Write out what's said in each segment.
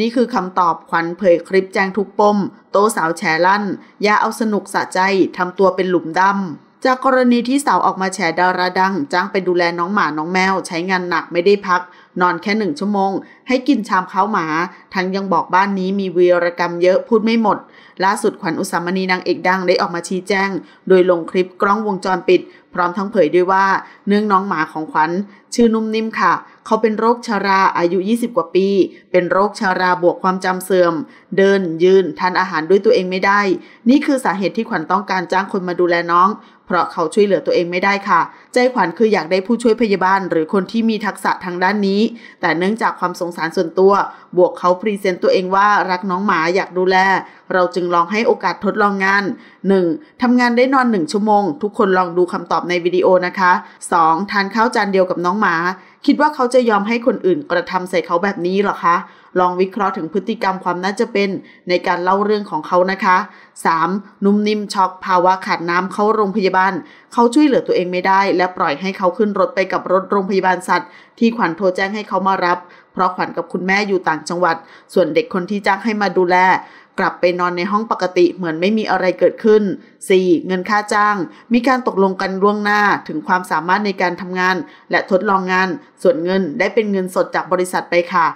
นี่คือคำตอบขวัญเผยคลิปแจ้งทุกปมโตสาวแฉลั่นอย่าเอาสนุกสะใจ ทำตัวเป็นหลุมดำ จากกรณีที่สาวออกมาแฉดาราดัง จ้างไปดูแลน้องหมาน้องแมว ใช้งานหนักไม่ได้พักนอนแค่หนึ่งชั่วโมง ให้กินชามข้าวหมา ทั้งยังบอกบ้านนี้มีวีรกรรมเยอะพูดไม่หมด ล่าสุดขวัญอุสามณีนางเอกดังได้ออกมาชี้แจงโดยลงคลิปกล้องวงจรปิด พร้อมทั้งเผยด้วยว่า เนื่องน้องหมาของขวัญ ชื่อนุ่มนิ่มค่ะ เขาเป็นโรคชาราอายุ 20 กว่าปี เป็นโรคชาราบวกความจำเสื่อม เดินยืน ทานอาหารด้วยตัวเองไม่ได้ นี่คือสาเหตุที่ขวัญต้องการจ้างคนมาดูแลน้องเพราะเขาช่วยเหลือตัวเองไม่ได้ค่ะ ใจขวัญคืออยากได้ผู้ช่วยพยาบาล หรือคนที่มีทักษะทางด้านนี้ แต่เนื่องจากความสงสารส่วนตัว บวกเขาพรีเซนต์ตัวเองว่ารักน้องหมาอยากดูแล เราจึงลองให้โอกาสทดลองงาน 1. ทำงานได้นอน 1 ชั่วโมง ทุกคนลองดูคำตอบในวิดีโอนะคะ 2. ทานข้าวจานเดียวกับน้องหมาคิดว่าเขาจะยอมให้คนอื่นกระทำใส่เขาแบบนี้หรอคะ ลองวิเคราะห์ถึงพฤติกรรมความน่าจะเป็นในการเล่าเรื่องของเขานะคะ 3. นุ่มนิ่ม ช็อกภาวะ ขาดน้ำเข้าโรงพยาบาล เขาช่วยเหลือตัวเองไม่ได้ และปล่อยให้เขาขึ้นรถไปกับรถโรงพยาบาลสัตว์ที่ขวัญโทรแจ้งให้เขามารับ เพราะขวัญกับคุณแม่อยู่ต่างจังหวัด ส่วนเด็กคนที่จ้างให้มาดูแลกลับไปนอนในห้องปกติเหมือนไม่มีอะไรเกิดขึ้น 4. เงินค่าจ้าง มีการตกลงกันล่วงหน้าถึงความสามารถในการทำงานและทดลองงาน ส่วนเงินได้เป็นเงินสดจากบริษัทไปค่ะ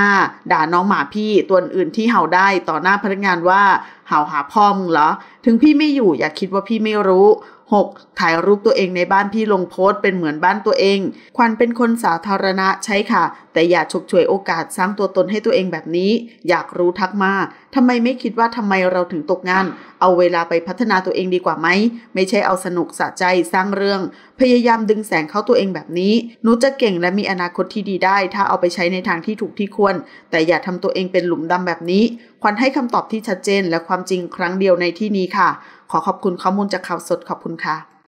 5. ด่าน้องหมาพี่ ตัวอื่นที่เห่าได้ต่อหน้าพนักงานว่าเห่าหาพ่อมึงเหรอ ถึงพี่ไม่อยู่อย่าคิดว่าพี่ไม่รู้ 6. ถ่ายรูปตัวเองในบ้านพี่ลงโพสต์เป็นเหมือนบ้านตัวเอง ควันเป็นคนสาธารณะใช่ค่ะ แต่อย่าฉกฉวยโอกาสสร้างตัวตนให้ตัวเองแบบนี้ อยากรู้ทักมาทำไมไม่ไม่คิดว่าทำไมเราถึงตกงาน เอาเวลาไปพัฒนาตัวเองดีกว่าไหม ไม่ใช่เอาสนุกสะใจสร้างเรื่อง พยายามดึงแสงเข้าตัวเองแบบนี้หนูจะเก่งและมีอนาคตที่ดีได้ ถ้าเอาไปใช้ในทางที่ถูกที่ควร แต่อย่าทำตัวเองเป็นหลุมดำแบบนี้ควันให้คำตอบที่ชัดเจน และความจริงครั้งเดียวในที่นี้ค่ะ ขอขอบคุณข้อมูลจากข่าวสดขอบคุณค่ะ